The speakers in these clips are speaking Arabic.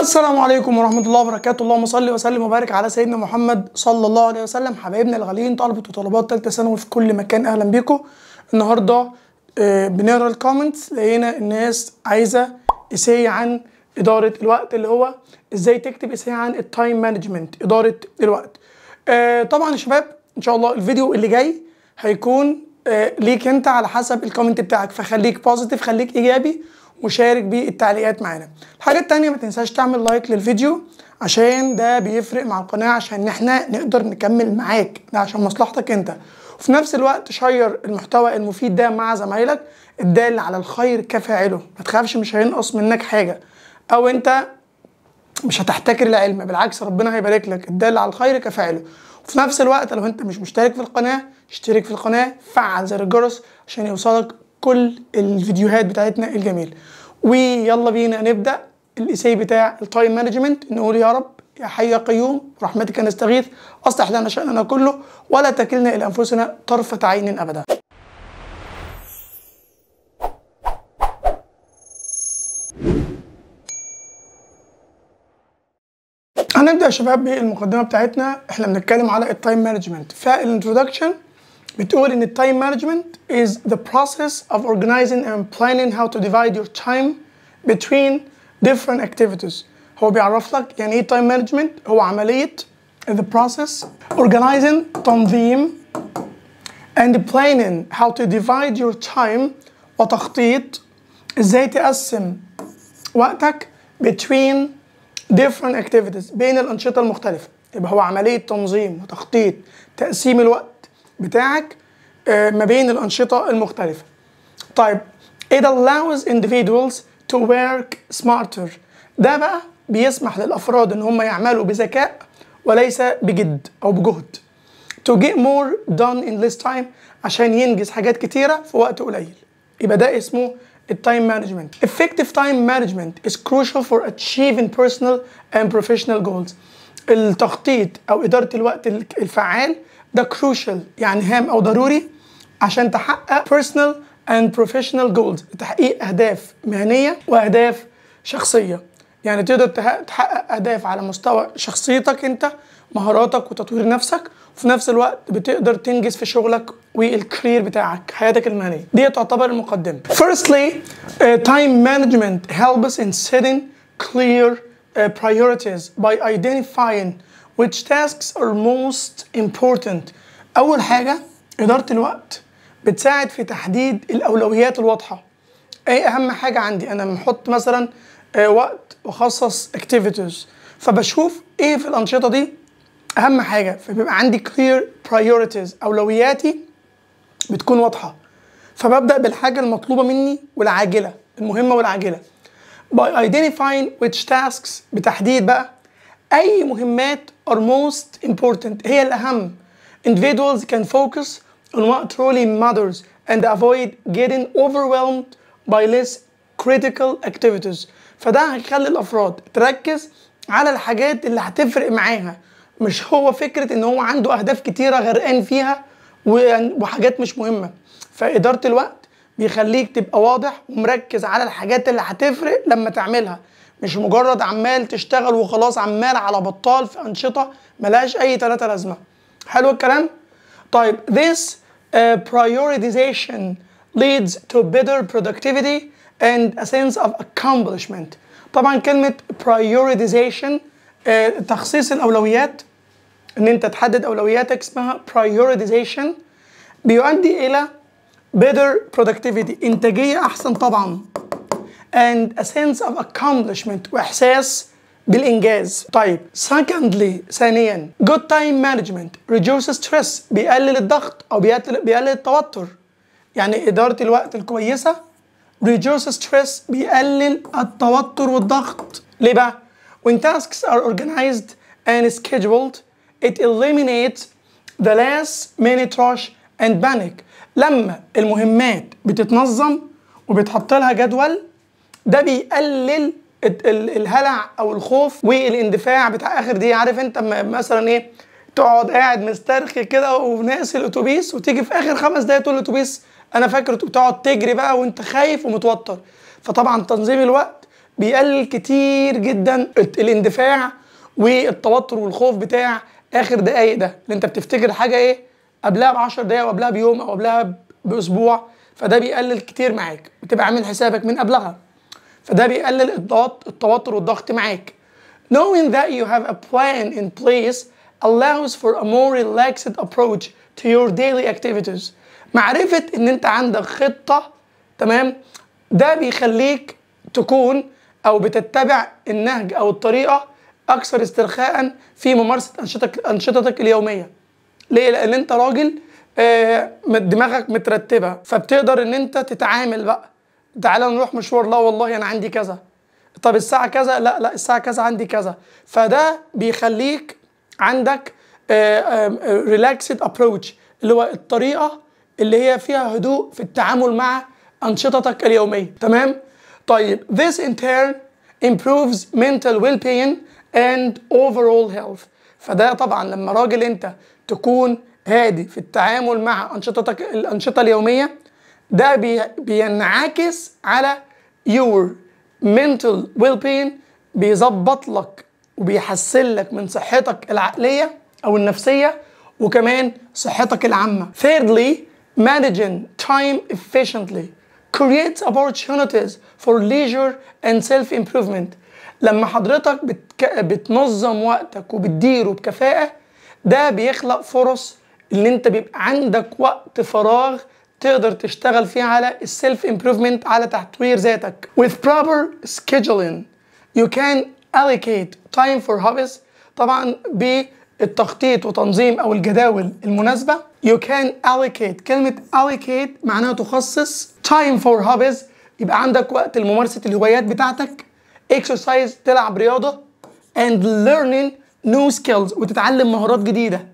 السلام عليكم ورحمة الله وبركاته اللهم صل وسلم وبارك على سيدنا محمد صلى الله عليه وسلم حبايبنا الغاليين طلبة وطلبات ثالثه ثانوي في كل مكان أهلا بيكم النهاردة آه، بنقرا الكومنتس لقينا الناس عايزة إساي عن إدارة الوقت اللي هو إزاي تكتب إساي عن التايم مانجمنت إدارة الوقت آه، طبعا يا شباب إن شاء الله الفيديو اللي جاي هيكون آه، ليك أنت على حسب الكومنت بتاعك فخليك بوزيتيف خليك إيجابي وشارك بالتعليقات معانا الحاجه التانية ما تنساش تعمل لايك للفيديو عشان ده بيفرق مع القناه عشان احنا نقدر نكمل معاك ده عشان مصلحتك انت وفي نفس الوقت شير المحتوى المفيد ده مع زمايلك الدال على الخير كفاعله ما تخافش مش هينقص منك حاجه او انت مش هتحتكر العلم بالعكس ربنا هيبارك لك الدال على الخير كفاعله وفي نفس الوقت لو انت مش مشترك في القناه اشترك في القناه فعل زر الجرس عشان يوصلك كل الفيديوهات بتاعتنا الجميله ويلا بينا نبدا الاساي بتاع التايم مانجمنت نقول يا رب يا حي يا قيوم رحمتك نستغيث اصلح لنا شاننا كله ولا تكلنا الى انفسنا طرفه عين ابدا هنبدا يا شباب بالمقدمه بتاعتنا احنا بنتكلم على التايم مانجمنت فالانترودكشن Methood in the time management is the process of organizing and planning how to divide your time between different activities هو بيعرف لك يعني ايه time management هو عملية the process organizing تنظيم and planning how to divide your time وتخطيط ازاي تقسم وقتك between different activities بين الأنشطة المختلفة يبقى هو عملية تنظيم وتخطيط تقسيم الوقت بتاعك آه، ما بين الأنشطة المختلفة طيب it allows individuals to work smarter ده بقى بيسمح للأفراد إن هم يعملوا بذكاء وليس بجد أو بجهد to get more done in less time عشان ينجز حاجات كتيرة في وقت قليل يبقى ده اسمه التايم مانجمنت effective time management is crucial for achieving personal and professional goals التخطيط أو إدارة الوقت الفعال ده كروشال يعني هام او ضروري عشان تحقق بيرسونال اند بروفيشنال جولز تحقيق اهداف مهنيه واهداف شخصيه يعني تقدر تحقق اهداف على مستوى شخصيتك انت مهاراتك وتطوير نفسك وفي نفس الوقت بتقدر تنجز في شغلك والكارير بتاعك حياتك المهنيه دي تعتبر المقدمه firstly uh, time management helps in setting clear uh, priorities by identifying which tasks are most important أول حاجة إدارة الوقت بتساعد في تحديد الأولويات الواضحة أي أهم حاجة عندي أنا بحط مثلا آه، وقت وخصص activities فبشوف إيه في الأنشطة دي أهم حاجة فبيبقى عندي clear priorities أولوياتي بتكون واضحة فببدأ بالحاجة المطلوبة مني والعاجلة المهمة والعاجلة by identifying which tasks بتحديد بقى اي مهمات are most important هي الاهم individuals can focus on what truly matters and avoid getting overwhelmed by less critical activities فده هيخلي الافراد تركز على الحاجات اللي هتفرق معاها مش هو فكره ان هو عنده اهداف كتيره غرقان فيها وحاجات مش مهمه فاداره الوقت بيخليك تبقى واضح ومركز على الحاجات اللي هتفرق لما تعملها مش مجرد عمال تشتغل وخلاص عمال على بطال في انشطه ملهاش اي تلاتة لازمه حلو الكلام طيب this uh, prioritization leads to better productivity and a sense of accomplishment طبعا كلمه prioritization uh, تخصيص الاولويات ان انت تحدد اولوياتك اسمها prioritization بيؤدي الى better productivity انتاجيه احسن طبعا and a sense of accomplishment وإحساس بالإنجاز طيب secondly ثانيا good time management reduces stress بيقلل الضغط أو بيقلل بيقلل التوتر يعني إدارة الوقت الكويسة reduces stress بيقلل التوتر والضغط ليه بقى؟ When tasks are organized and scheduled it eliminates the last minute rush and panic لما المهمات بتتنظم وبتحط لها جدول ده بيقلل الهلع او الخوف والاندفاع بتاع اخر دي عارف انت مثلا ايه تقعد قاعد مسترخي كده وناسي الاتوبيس وتيجي في اخر خمس دقايق تقول الاتوبيس انا فاكر بتقعد تجري بقى وانت خايف ومتوتر فطبعا تنظيم الوقت بيقلل كتير جدا الاندفاع والتوتر والخوف بتاع اخر دقايق ده اللي انت بتفتكر حاجه ايه قبلها ب 10 دقايق وقبلها بيوم او قبلها باسبوع فده بيقلل كتير معاك بتبقى عامل حسابك من قبلها فده بيقلل الضغط التوتر والضغط معاك. Knowing that you have a plan in place allows for a more relaxed approach to your daily activities. معرفة ان انت عندك خطة تمام ده بيخليك تكون او بتتبع النهج او الطريقة اكثر استرخاء في ممارسة انشطتك انشطتك اليومية. ليه؟ لان انت راجل آه، دماغك مترتبة فبتقدر ان انت تتعامل بقى تعالى نروح مشوار لا والله انا عندي كذا طب الساعه كذا لا لا الساعه كذا عندي كذا فده بيخليك عندك ريلاكسد آه، ابروتش آه، اللي هو الطريقه اللي هي فيها هدوء في التعامل مع انشطتك اليوميه تمام طيب this in turn improves mental well-being and overall health فده طبعا لما راجل انت تكون هادي في التعامل مع انشطتك الانشطه اليوميه ده بي بينعكس على your mental well-being بيظبط لك وبيحسن لك من صحتك العقلية أو النفسية وكمان صحتك العامة. Thirdly, managing time efficiently creates opportunities for leisure and self-improvement. لما حضرتك بتك... بتنظم وقتك وبتديره بكفاءة ده بيخلق فرص ان انت بيبقى عندك وقت فراغ تقدر تشتغل فيه على السيلف امبروفمنت على تطوير ذاتك with proper scheduling you can allocate time for hobbies طبعا بالتخطيط وتنظيم او الجداول المناسبه you can allocate كلمه allocate معناها تخصص time for hobbies يبقى عندك وقت لممارسه الهوايات بتاعتك exercise تلعب رياضه and learning new skills وتتعلم مهارات جديده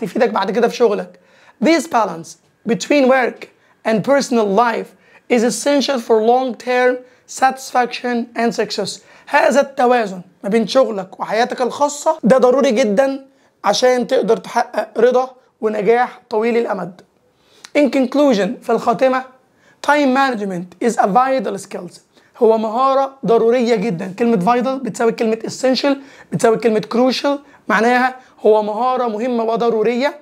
تفيدك بعد كده في شغلك this balance between work and personal life is essential for long-term satisfaction and success هذا التوازن ما بين شغلك وحياتك الخاصة ده ضروري جدا عشان تقدر تحقق رضا ونجاح طويل الأمد In conclusion في الخاتمة time management is a vital skill هو مهارة ضرورية جدا كلمة vital بتساوي كلمة essential بتساوي كلمة crucial معناها هو مهارة مهمة وضرورية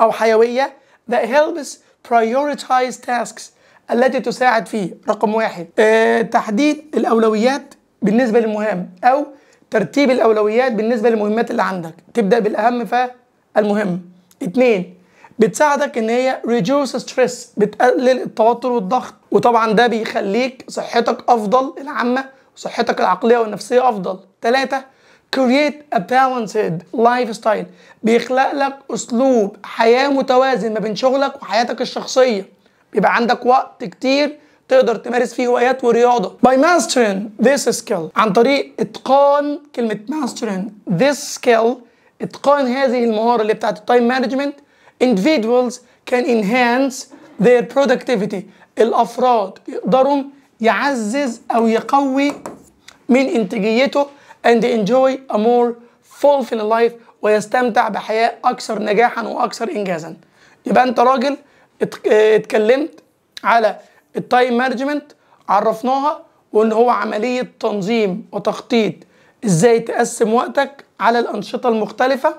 أو حيوية that helps prioritize tasks التي تساعد فيه رقم واحد آه تحديد الأولويات بالنسبة للمهام أو ترتيب الأولويات بالنسبة للمهمات اللي عندك تبدأ بالأهم فالمهم اتنين بتساعدك ان هي reduce stress بتقلل التوتر والضغط وطبعا ده بيخليك صحتك افضل العامه وصحتك العقليه والنفسيه افضل ثلاثه create a balanced lifestyle بيخلق لك اسلوب حياه متوازن ما بين شغلك وحياتك الشخصيه بيبقى عندك وقت كتير تقدر تمارس فيه هوايات ورياضه by mastering this skill عن طريق اتقان كلمه mastering this skill اتقان هذه المهاره اللي بتاعت التايم مانجمنت individuals can enhance their productivity الافراد يقدروا يعزز او يقوي من انتاجيته and enjoy a more fulfilling life ويستمتع بحياة أكثر نجاحا وأكثر إنجازا يبقى أنت راجل اتكلمت على التايم مانجمنت عرفناها وإن هو عملية تنظيم وتخطيط إزاي تقسم وقتك على الأنشطة المختلفة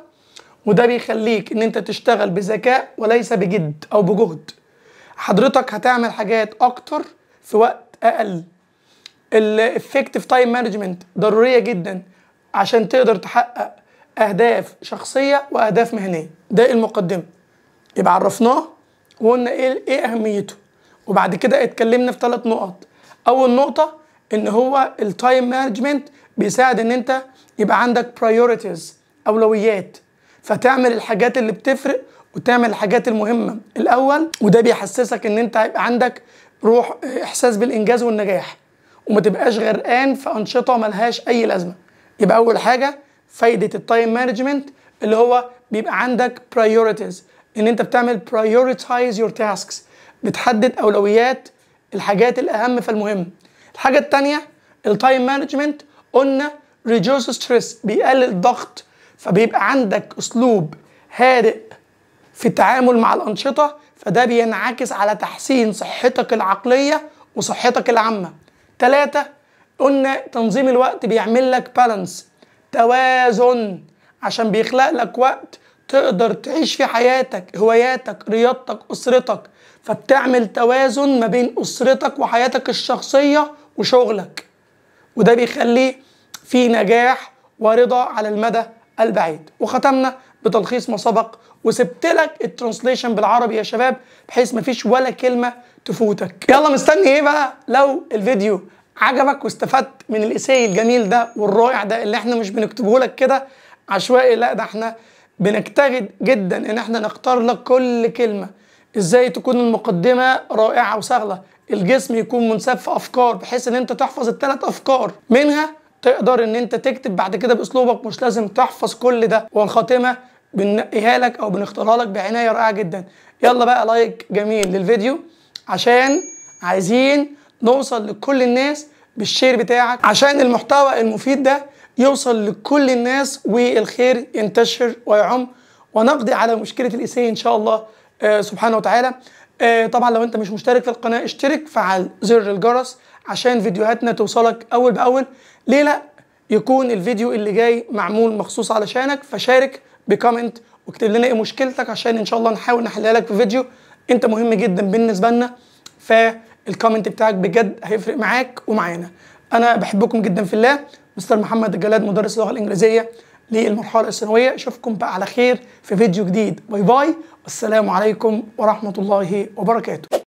وده بيخليك إن أنت تشتغل بذكاء وليس بجد أو بجهد حضرتك هتعمل حاجات أكتر في وقت أقل الافكتيف تايم مانجمنت ضروريه جدا عشان تقدر تحقق اهداف شخصيه واهداف مهنيه ده المقدمه يبقى عرفناه وقلنا ايه ايه اهميته وبعد كده اتكلمنا في ثلاث نقط اول نقطه ان هو التايم مانجمنت بيساعد ان انت يبقى عندك برايورتيز اولويات فتعمل الحاجات اللي بتفرق وتعمل الحاجات المهمه الاول وده بيحسسك ان انت هيبقى عندك روح احساس بالانجاز والنجاح وما تبقاش غرقان في انشطه ملهاش اي لازمه يبقى اول حاجه فايده التايم مانجمنت اللي هو بيبقى عندك برايورتيز ان انت بتعمل برايورتايز يور تاسكس بتحدد اولويات الحاجات الاهم فالمهم الحاجه الثانيه التايم مانجمنت قلنا ريدوس ستريس بيقلل الضغط فبيبقى عندك اسلوب هادئ في التعامل مع الانشطه فده بينعكس على تحسين صحتك العقليه وصحتك العامه تلاتة قلنا تنظيم الوقت بيعمل لك بالانس توازن عشان بيخلق لك وقت تقدر تعيش في حياتك هواياتك رياضتك أسرتك فبتعمل توازن ما بين أسرتك وحياتك الشخصية وشغلك وده بيخليه في نجاح ورضا على المدى البعيد وختمنا بتلخيص ما سبق وسبت لك الترانسليشن بالعربي يا شباب بحيث مفيش ولا كلمه تفوتك يلا مستني ايه بقى لو الفيديو عجبك واستفدت من الاساي الجميل ده والرائع ده اللي احنا مش بنكتبه لك كده عشوائي لا ده احنا بنجتهد جدا ان احنا نختار لك كل كلمه ازاي تكون المقدمه رائعه وسهله الجسم يكون منساب في افكار بحيث ان انت تحفظ الثلاث افكار منها تقدر ان انت تكتب بعد كده باسلوبك مش لازم تحفظ كل ده والخاتمه بنقيها لك او بنختارها لك بعنايه رائعه جدا يلا بقى لايك جميل للفيديو عشان عايزين نوصل لكل الناس بالشير بتاعك عشان المحتوى المفيد ده يوصل لكل الناس والخير ينتشر ويعم ونقضي على مشكله الاساءه ان شاء الله آه سبحانه وتعالى آه طبعا لو انت مش مشترك في القناه اشترك فعل زر الجرس عشان فيديوهاتنا توصلك اول باول ليه لا يكون الفيديو اللي جاي معمول مخصوص علشانك فشارك بكومنت واكتب لنا ايه مشكلتك عشان ان شاء الله نحاول نحلها لك في فيديو انت مهم جدا بالنسبه لنا فالكومنت بتاعك بجد هيفرق معاك ومعانا انا بحبكم جدا في الله مستر محمد الجلاد مدرس اللغه الانجليزيه للمرحله الثانويه اشوفكم بقى على خير في فيديو جديد باي باي والسلام عليكم ورحمه الله وبركاته